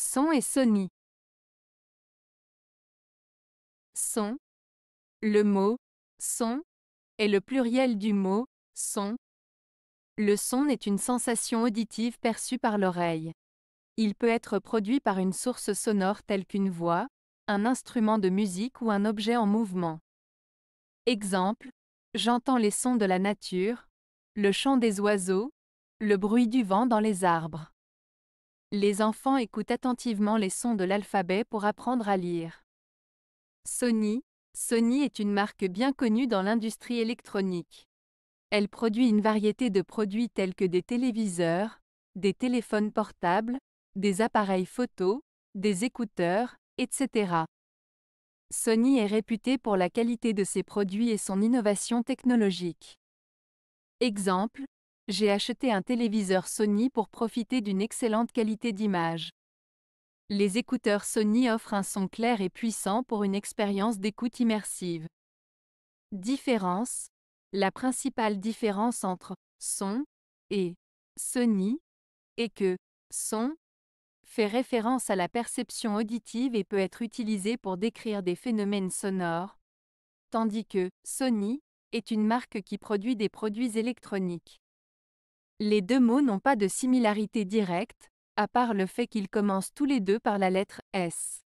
Son et Sony. Son. Le mot son est le pluriel du mot son. Le son est une sensation auditive perçue par l'oreille. Il peut être produit par une source sonore telle qu'une voix, un instrument de musique ou un objet en mouvement. Exemple, j'entends les sons de la nature, le chant des oiseaux, le bruit du vent dans les arbres. Les enfants écoutent attentivement les sons de l'alphabet pour apprendre à lire. Sony. Sony est une marque bien connue dans l'industrie électronique. Elle produit une variété de produits tels que des téléviseurs, des téléphones portables, des appareils photo, des écouteurs, etc. Sony est réputée pour la qualité de ses produits et son innovation technologique. Exemple, j'ai acheté un téléviseur Sony pour profiter d'une excellente qualité d'image. Les écouteurs Sony offrent un son clair et puissant pour une expérience d'écoute immersive. Différence La principale différence entre son et Sony est que son fait référence à la perception auditive et peut être utilisé pour décrire des phénomènes sonores, tandis que Sony est une marque qui produit des produits électroniques. Les deux mots n'ont pas de similarité directe, à part le fait qu'ils commencent tous les deux par la lettre S.